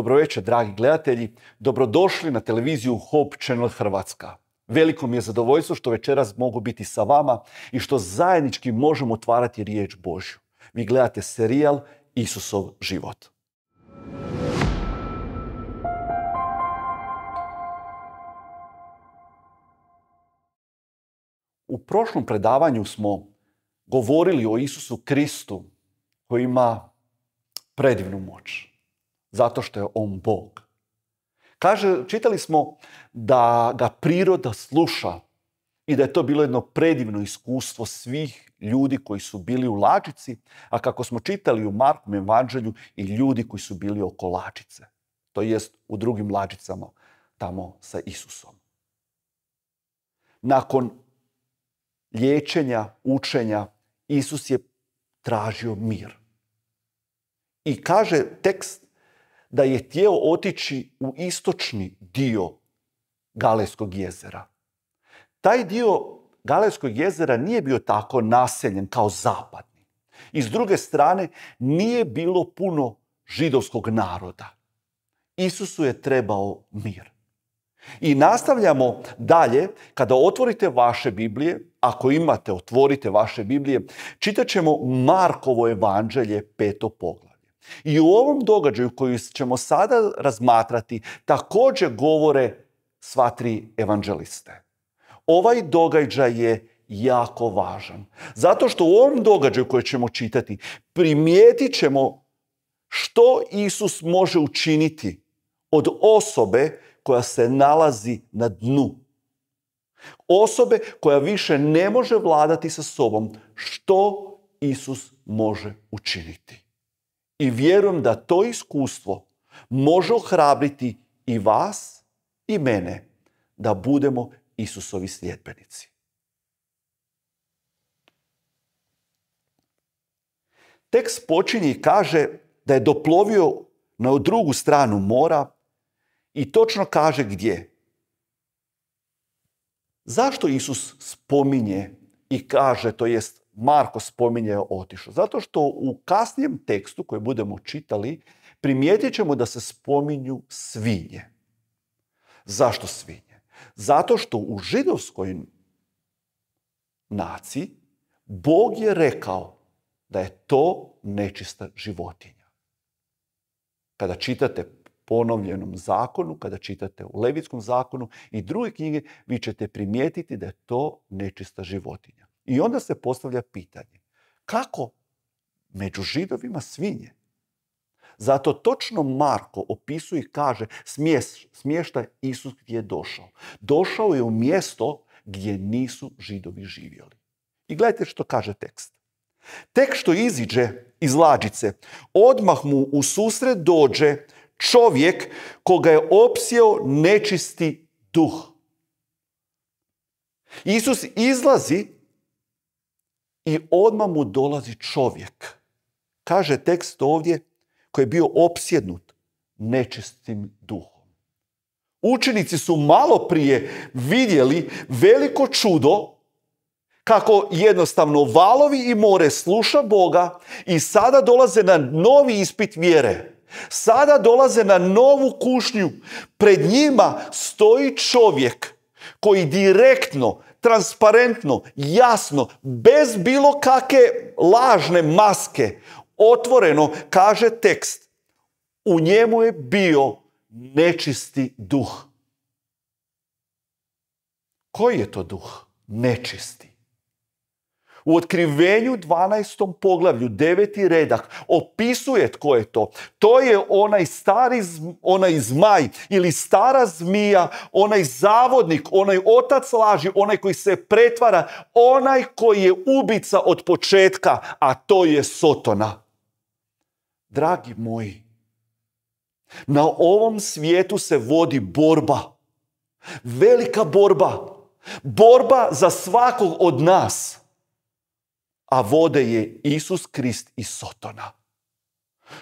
večer, dragi gledatelji. Dobrodošli na televiziju Hope Channel Hrvatska. Veliko mi je zadovoljstvo što večeras mogu biti sa vama i što zajednički možemo otvarati riječ Božju. Vi gledate serijal Isusov život. U prošlom predavanju smo govorili o Isusu Kristu koji ima predivnu moć zato što je on Bog. Kaže, čitali smo da ga priroda sluša i da je to bilo jedno predivno iskustvo svih ljudi koji su bili u lađici, a kako smo čitali u Markom evanđelju i ljudi koji su bili oko lađice. to jest u drugim lađicama tamo sa Isusom. Nakon liječenja, učenja, Isus je tražio mir. I kaže tekst da je htio otići u istočni dio Galeskog jezera. Taj dio Galeskog jezera nije bio tako naseljen kao zapadni. I s druge strane, nije bilo puno židovskog naroda. Isusu je trebao mir. I nastavljamo dalje, kada otvorite vaše Biblije, ako imate, otvorite vaše Biblije, čitat ćemo Markovo evanđelje peto poglavlje. I u ovom događaju koji ćemo sada razmatrati također govore sva tri evanđeliste. Ovaj događaj je jako važan. Zato što u ovom događaju koje ćemo čitati primijetit ćemo što Isus može učiniti od osobe koja se nalazi na dnu. Osobe koja više ne može vladati sa sobom. Što Isus može učiniti? I vjerujem da to iskustvo može ohrabriti i vas i mene da budemo Isusovi sljedbenici. Tekst počinje i kaže da je doplovio na drugu stranu mora i točno kaže gdje. Zašto Isus spominje i kaže, to jest Marko spominje otišao? Zato što u kasnijem tekstu koji budemo čitali primijetit ćemo da se spominju svinje. Zašto svinje? Zato što u židovskoj naciji Bog je rekao da je to nečista životinja. Kada čitate ponovljenom zakonu, kada čitate u Levitskom zakonu i druge knjige, vi ćete primijetiti da je to nečista životinja. I onda se postavlja pitanje. Kako među židovima svinje? Zato točno Marko opisuje i kaže smješta Isus gdje je došao. Došao je u mjesto gdje nisu židovi živjeli. I gledajte što kaže tekst. Tek što iziđe iz lađice, odmah mu u susret dođe čovjek koga je opsjeo nečisti duh. Isus izlazi i odmah mu dolazi čovjek. Kaže tekst ovdje koji je bio opsjednut nečistim duhom. Učenici su malo prije vidjeli veliko čudo kako jednostavno valovi i more sluša Boga i sada dolaze na novi ispit vjere. Sada dolaze na novu kušnju. Pred njima stoji čovjek koji direktno transparentno, jasno, bez bilo kakve lažne maske, otvoreno kaže tekst. U njemu je bio nečisti duh. Koji je to duh? Nečisti. U otkrivenju 12. poglavlju, deveti redak, opisuje tko je to. To je onaj stari, onaj zmaj ili stara zmija, onaj zavodnik, onaj otac laži, onaj koji se pretvara, onaj koji je ubica od početka, a to je Sotona. Dragi moji, na ovom svijetu se vodi borba. Velika borba. Borba za svakog od nas a vode je Isus Krist i Sotona.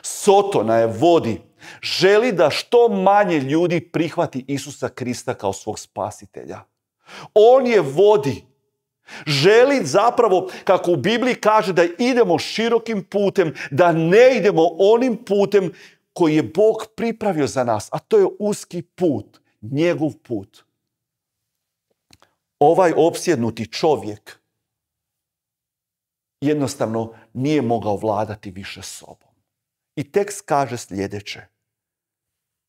Sotona je vodi, želi da što manje ljudi prihvati Isusa Krista kao svog spasitelja. On je vodi, želi zapravo, kako u Bibliji kaže, da idemo širokim putem, da ne idemo onim putem koji je Bog pripravio za nas, a to je uski put, njegov put. Ovaj opsjednuti čovjek jednostavno nije mogao vladati više sobom. I tekst kaže sljedeće.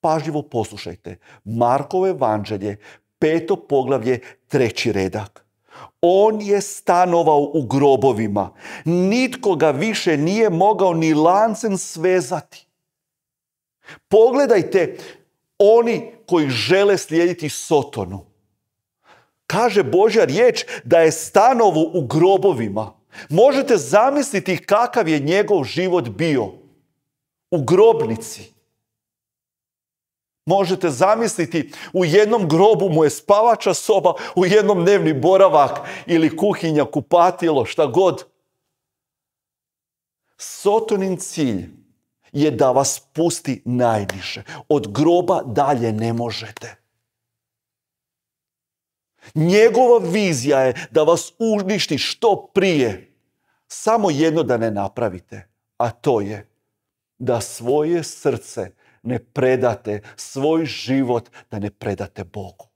Pažljivo poslušajte. Markovo evanđelje, peto poglavlje, treći redak. On je stanovao u grobovima. Nitko ga više nije mogao ni lancem svezati. Pogledajte oni koji žele slijediti Sotonu. Kaže Božja riječ da je stanovo u grobovima. Možete zamisliti kakav je njegov život bio u grobnici. Možete zamisliti, u jednom grobu mu je spavača soba, u jednom dnevni boravak ili kuhinja, kupatilo, šta god. Sotonin cilj je da vas pusti najviše. Od groba dalje ne možete. Njegova vizija je da vas uništi što prije. Samo jedno da ne napravite, a to je da svoje srce ne predate, svoj život da ne predate Bogu.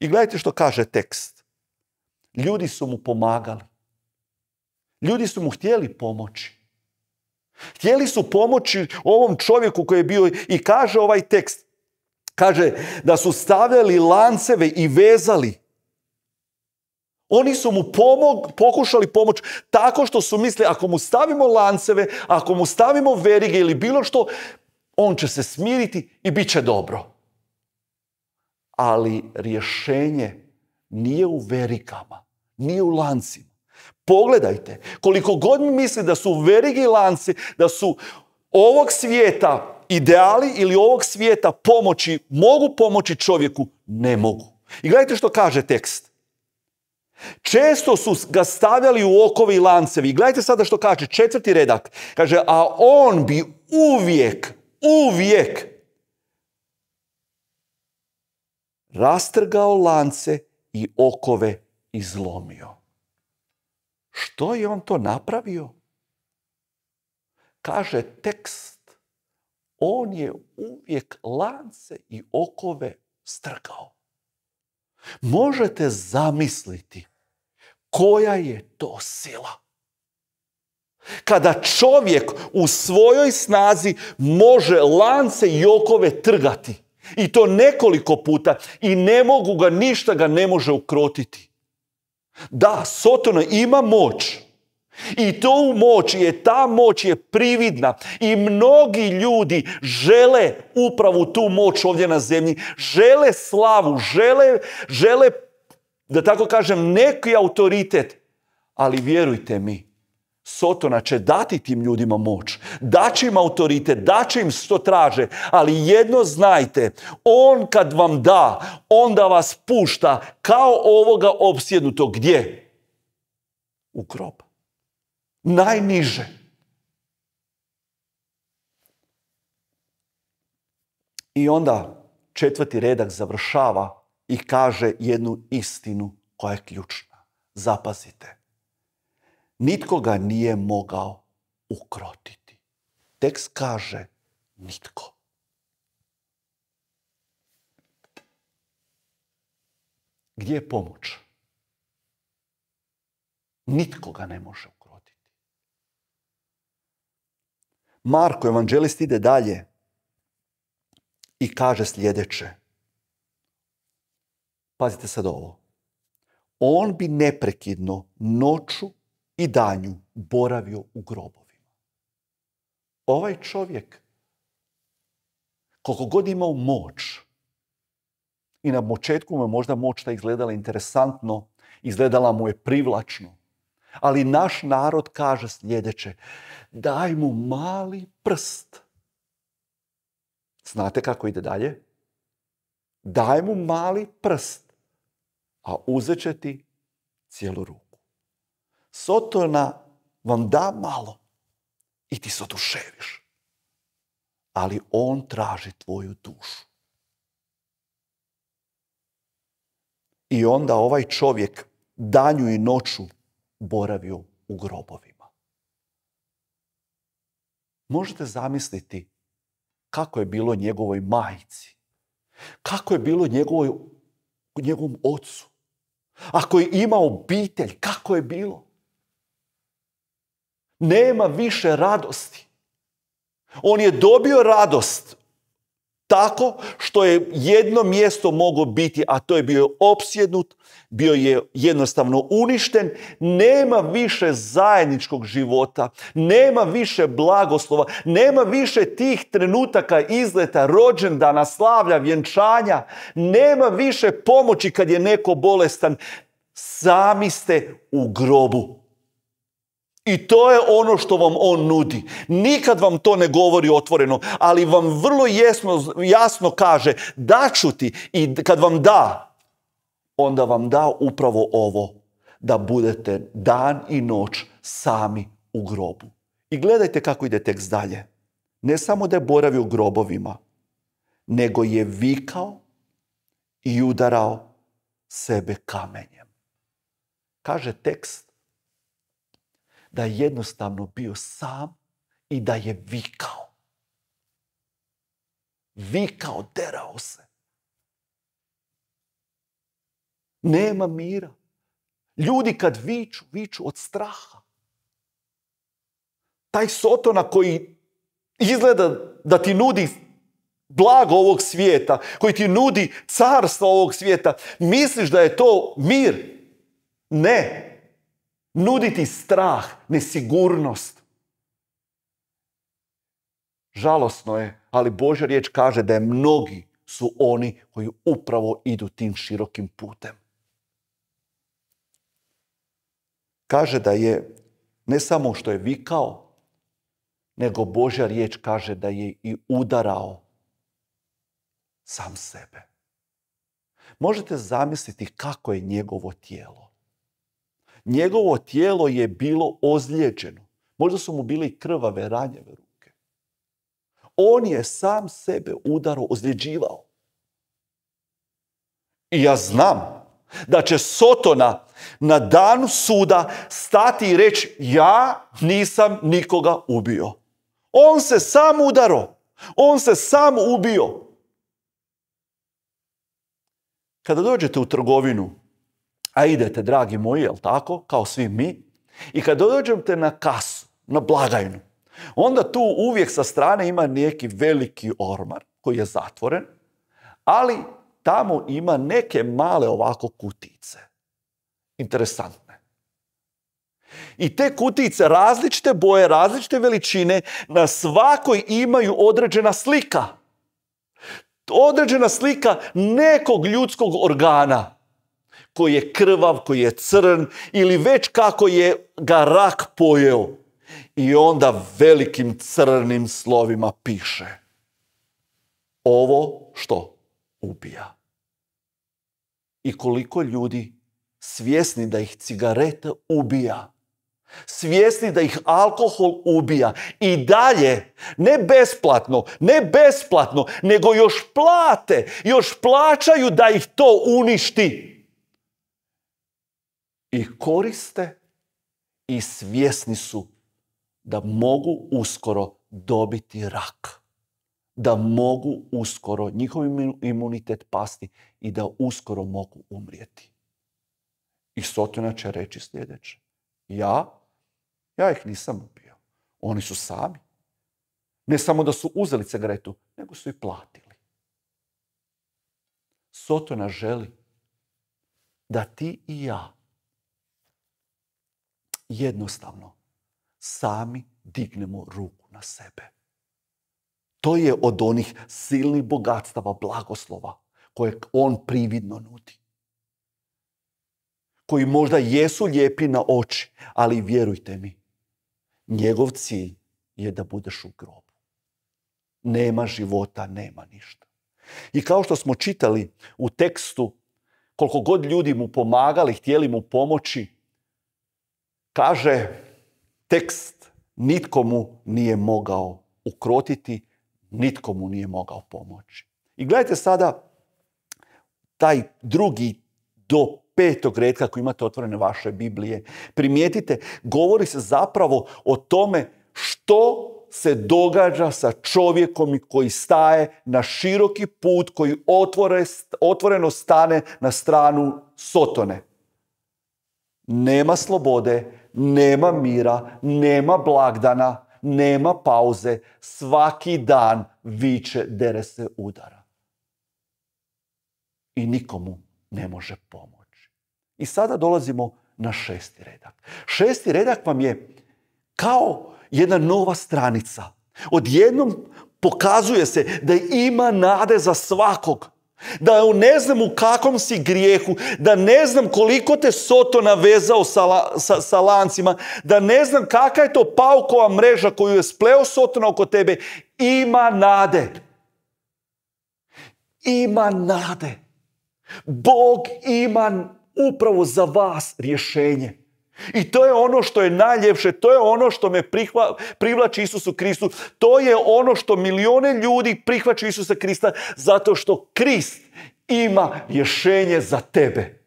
I gledajte što kaže tekst. Ljudi su mu pomagali. Ljudi su mu htjeli pomoći. Htjeli su pomoći ovom čovjeku koji je bio i kaže ovaj tekst Kaže da su stavljali lanceve i vezali. Oni su mu pomog, pokušali pomoć tako što su mislili ako mu stavimo lanceve, ako mu stavimo verige ili bilo što, on će se smiriti i bit će dobro. Ali rješenje nije u verikama, nije u lancima. Pogledajte, koliko god mi misli da su verige i lanci, da su ovog svijeta ideali ili ovog svijeta pomoći, mogu pomoći čovjeku, ne mogu. I gledajte što kaže tekst. Često su ga stavljali u okove i lancevi. I gledajte sada što kaže četvrti redak. Kaže, a on bi uvijek, uvijek rastrgao lance i okove izlomio. Što je on to napravio? Kaže tekst on je uvijek lance i okove strgao. Možete zamisliti koja je to sila. Kada čovjek u svojoj snazi može lance i okove trgati. I to nekoliko puta i ne mogu ga, ništa ga ne može ukrotiti. Da, Sotona ima moć i to moć je, ta moć je prividna i mnogi ljudi žele upravo tu moć ovdje na zemlji, žele slavu, žele, žele da tako kažem, neki autoritet. Ali vjerujte mi, Sotona će dati tim ljudima moć, daći im autoritet, daće im što traže, ali jedno znajte, on kad vam da, onda vas pušta kao ovoga opsjednutog. Gdje? U grob najniže. I onda četvrti redak završava i kaže jednu istinu koja je ključna. Zapazite. Nitko ga nije mogao ukrotiti. Tekst kaže nitko. Gdje je pomoć? Nitko ga ne može Marko evanđelist ide dalje i kaže sljedeće. Pazite sad ovo. On bi neprekidno noću i danju boravio u grobovima. Ovaj čovjek, koliko god imao moć, i na početku mu je možda moć ta izgledala interesantno, izgledala mu je privlačno, ali naš narod kaže sljedeće, daj mu mali prst. Znate kako ide dalje? Daj mu mali prst, a uzet će ti cijelu ruku. Sotona vam da malo i ti se oduševiš. Ali on traži tvoju dušu. I onda ovaj čovjek danju i noću boravio u grobovima. Možete zamisliti kako je bilo njegovoj majici, kako je bilo njegovoj, njegovom ocu, ako je imao obitelj, kako je bilo. Nema više radosti. On je dobio radost tako što je jedno mjesto moglo biti, a to je bio opsjednut, bio je jednostavno uništen, nema više zajedničkog života, nema više blagoslova, nema više tih trenutaka izleta, rođendana, slavlja, vjenčanja, nema više pomoći kad je neko bolestan, sami ste u grobu. I to je ono što vam on nudi. Nikad vam to ne govori otvoreno, ali vam vrlo jasno, jasno kaže da ću ti i kad vam da, onda vam da upravo ovo, da budete dan i noć sami u grobu. I gledajte kako ide tekst dalje. Ne samo da je boravio grobovima, nego je vikao i udarao sebe kamenjem. Kaže tekst da je jednostavno bio sam i da je vikao. Vikao, derao se. Nema mira. Ljudi kad viču, viču od straha. Taj sotona koji izgleda da ti nudi blago ovog svijeta, koji ti nudi carstvo ovog svijeta, misliš da je to mir? Ne. Nuditi strah, nesigurnost. Žalosno je, ali Božja riječ kaže da je mnogi su oni koji upravo idu tim širokim putem. Kaže da je ne samo što je vikao, nego Božja riječ kaže da je i udarao sam sebe. Možete zamisliti kako je njegovo tijelo. Njegovo tijelo je bilo ozlijeđeno. Možda su mu bili krvave, ranjave ruke. On je sam sebe udaro ozljeđivao. I ja znam da će Sotona na danu suda stati i reći ja nisam nikoga ubio. On se sam udaro. On se sam ubio. Kada dođete u trgovinu a idete, dragi moji, jel tako, kao svi mi, i kad dođete na kasu, na blagajnu, onda tu uvijek sa strane ima neki veliki ormar koji je zatvoren, ali tamo ima neke male ovako kutice. Interesantne. I te kutice različite boje, različite veličine, na svakoj imaju određena slika. Određena slika nekog ljudskog organa koji je krvav, koji je crn ili već kako je ga rak pojeo. I onda velikim crnim slovima piše ovo što ubija. I koliko ljudi svjesni da ih cigareta ubija, svjesni da ih alkohol ubija i dalje, ne besplatno, ne besplatno, nego još plate, još plaćaju da ih to uništi ih koriste i svjesni su da mogu uskoro dobiti rak. Da mogu uskoro njihov imunitet pasti i da uskoro mogu umrijeti. I Sotona će reći sljedeće. Ja? Ja ih nisam ubio. Oni su sami. Ne samo da su uzeli cigaretu, nego su i platili. Sotona želi da ti i ja jednostavno sami dignemo ruku na sebe. To je od onih silnih bogatstava, blagoslova koje on prividno nudi. Koji možda jesu lijepi na oči, ali vjerujte mi, njegov cilj je da budeš u grobu. Nema života, nema ništa. I kao što smo čitali u tekstu, koliko god ljudi mu pomagali, htjeli mu pomoći, Kaže tekst, nitko mu nije mogao ukrotiti, nitko mu nije mogao pomoći. I gledajte sada taj drugi do petog redka koji imate otvorene vaše Biblije. Primijetite, govori se zapravo o tome što se događa sa čovjekom koji staje na široki put, koji otvoreno stane na stranu Sotone. Nema slobode, nema mira, nema blagdana, nema pauze, svaki dan viče dere se udara. I nikomu ne može pomoći. I sada dolazimo na šesti redak. Šesti redak vam je kao jedna nova stranica. Odjednom pokazuje se da ima nade za svakog da ne znam u kakvom si grijehu, da ne znam koliko te Soto vezao sa, sa, lancima, da ne znam kakva je to paukova mreža koju je spleo Sotona oko tebe, ima nade. Ima nade. Bog ima upravo za vas rješenje. I to je ono što je najljepše, to je ono što me prihva, privlači Isusu Kristu, to je ono što milione ljudi prihvaćaju Isusa Krista zato što Krist ima rješenje za tebe.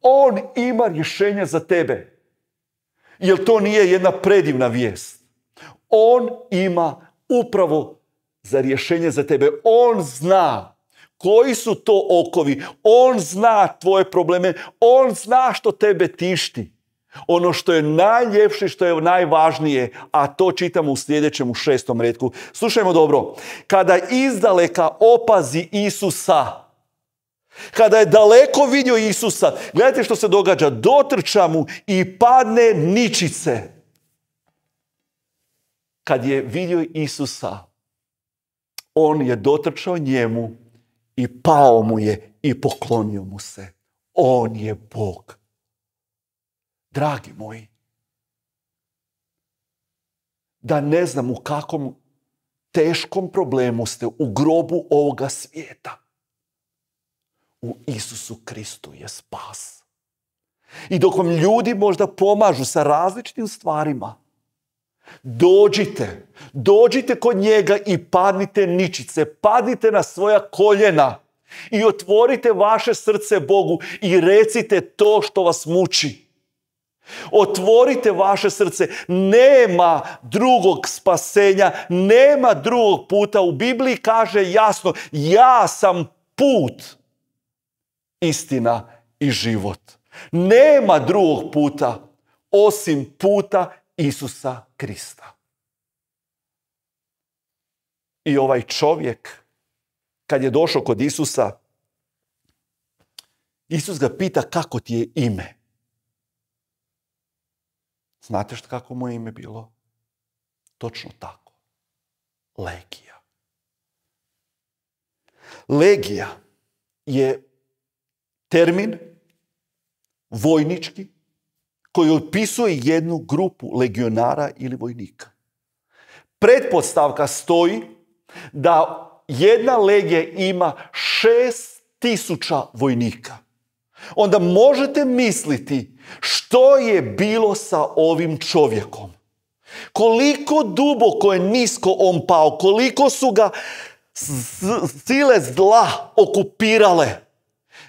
On ima rješenje za tebe. Jer to nije jedna predivna vijest. On ima upravo za rješenje za tebe. On zna koji su to okovi. On zna tvoje probleme. On zna što tebe tišti. Ono što je najljepše, što je najvažnije, a to čitamo u sljedećem u šestom redku. Slušajmo dobro. Kada izdaleka opazi Isusa, kada je daleko vidio Isusa, gledajte što se događa, dotrča mu i padne ničice. Kad je vidio Isusa, on je dotrčao njemu i pao mu je i poklonio mu se. On je Bog dragi moji, da ne znam u kakvom teškom problemu ste u grobu ovoga svijeta. U Isusu Kristu je spas. I dok vam ljudi možda pomažu sa različitim stvarima, dođite, dođite kod njega i padnite ničice, padnite na svoja koljena i otvorite vaše srce Bogu i recite to što vas muči. Otvorite vaše srce. Nema drugog spasenja, nema drugog puta. U Bibliji kaže jasno, ja sam put, istina i život. Nema drugog puta osim puta Isusa Krista. I ovaj čovjek, kad je došao kod Isusa, Isus ga pita kako ti je ime. Znate što kako moje ime bilo? Točno tako. Legija. Legija je termin vojnički koji opisuje jednu grupu legionara ili vojnika. Pretpostavka stoji da jedna legija ima šest tisuća vojnika onda možete misliti što je bilo sa ovim čovjekom. Koliko duboko je nisko on pao, koliko su ga sile zla okupirale.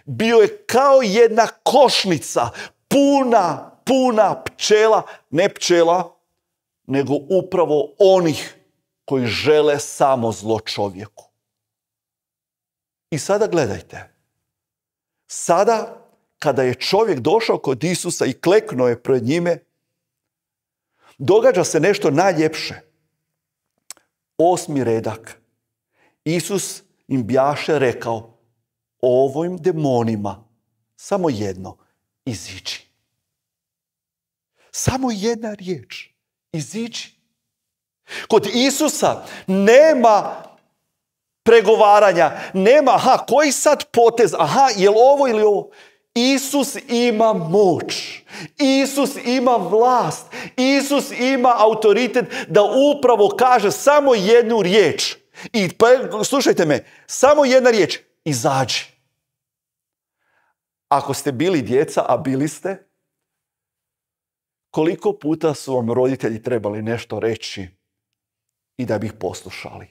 Bio je kao jedna košnica, puna, puna pčela, ne pčela, nego upravo onih koji žele samo zlo čovjeku. I sada gledajte. Sada kada je čovjek došao kod Isusa i kleknuo je pred njime, događa se nešto najljepše. Osmi redak. Isus im bjaše rekao ovim demonima samo jedno, izići. Samo jedna riječ, izići. Kod Isusa nema pregovaranja, nema, aha, koji sad potez, aha, je li ovo ili ovo? Isus ima moć, Isus ima vlast, Isus ima autoritet da upravo kaže samo jednu riječ. I pa, slušajte me, samo jedna riječ, izađi. Ako ste bili djeca, a bili ste, koliko puta su vam roditelji trebali nešto reći i da bi ih poslušali?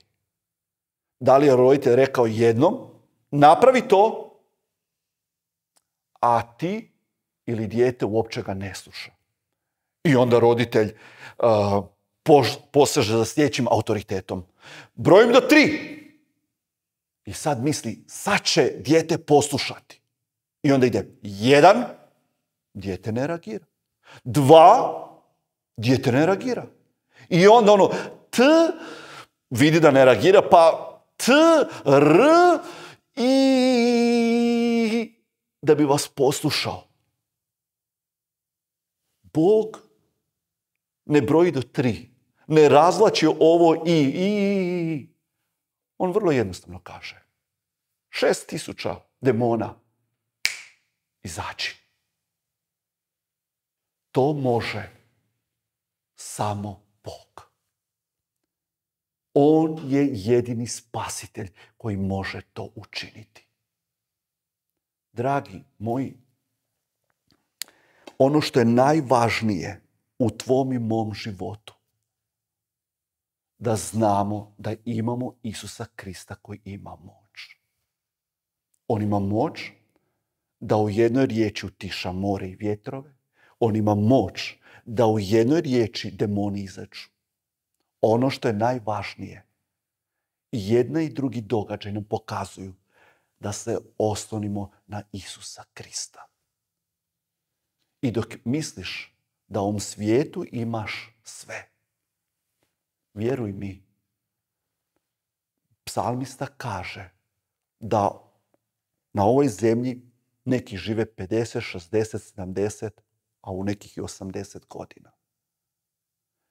Da li je roditelj rekao jednom, napravi to, a ti ili dijete uopće ga ne sluša. I onda roditelj uh, poseže za sljedećim autoritetom. Brojim do tri. I sad misli, sad će dijete poslušati. I onda ide jedan, dijete ne reagira. Dva, dijete ne reagira. I onda ono, t, vidi da ne reagira, pa t, r, i, da bi vas poslušao. Bog ne broji do tri. Ne razlači ovo i, i, i. On vrlo jednostavno kaže. Šest tisuća demona. Izaći. To može samo Bog. On je jedini spasitelj koji može to učiniti dragi moji, ono što je najvažnije u tvom i mom životu, da znamo da imamo Isusa Krista koji ima moć. On ima moć da u jednoj riječi utiša more i vjetrove. On ima moć da u jednoj riječi demoni izađu. Ono što je najvažnije, jedna i drugi događaj nam pokazuju da se oslonimo na Isusa Krista. I dok misliš da u ovom svijetu imaš sve, vjeruj mi, psalmista kaže da na ovoj zemlji neki žive 50, 60, 70, a u nekih i 80 godina.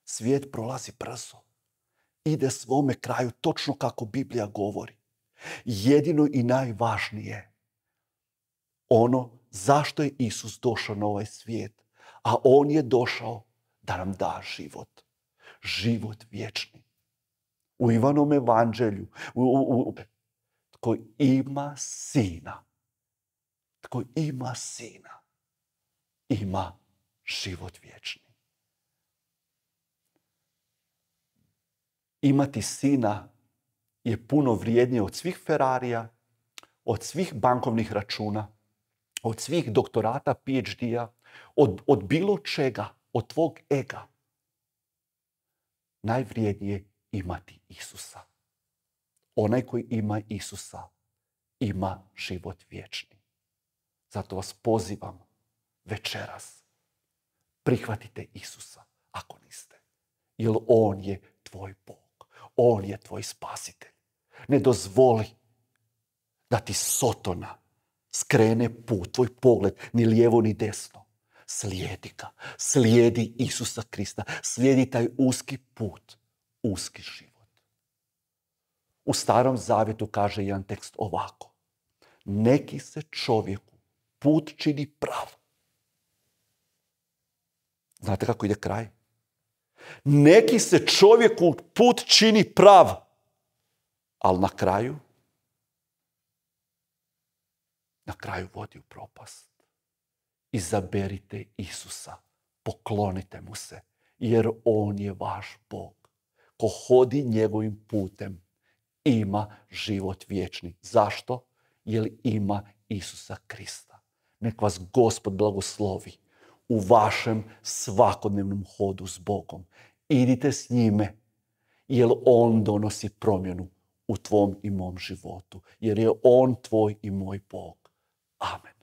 Svijet prolazi brzo. Ide svome kraju točno kako Biblija govori. Jedino i najvažnije ono zašto je Isus došao na ovaj svijet, a On je došao da nam da život. Život vječni. U Ivanom evanđelju, u, tko ima sina, tko ima sina, ima život vječni. Imati sina je puno vrijednije od svih Ferrarija, od svih bankovnih računa, od svih doktorata, PhD-a, od, od bilo čega, od tvog ega. Najvrijednije imati Isusa. Onaj koji ima Isusa ima život vječni. Zato vas pozivam večeras. Prihvatite Isusa ako niste. Jer On je tvoj Bog. On je tvoj spasitelj. Ne dozvoli da ti Sotona skrene put, tvoj pogled, ni lijevo ni desno. Slijedi ga, slijedi Isusa Krista, slijedi taj uski put, uski život. U starom zavjetu kaže jedan tekst ovako. Neki se čovjeku put čini prav. Znate kako ide kraj? Neki se čovjeku put čini prav, ali na kraju, na kraju vodi u propast. Izaberite Isusa, poklonite mu se, jer on je vaš Bog. Ko hodi njegovim putem, ima život vječni. Zašto? Jer ima Isusa Krista. Nek vas Gospod blagoslovi u vašem svakodnevnom hodu s Bogom. Idite s njime, jer On donosi promjenu u tvom i mom životu, jer je On tvoj i moj Bog. Amen.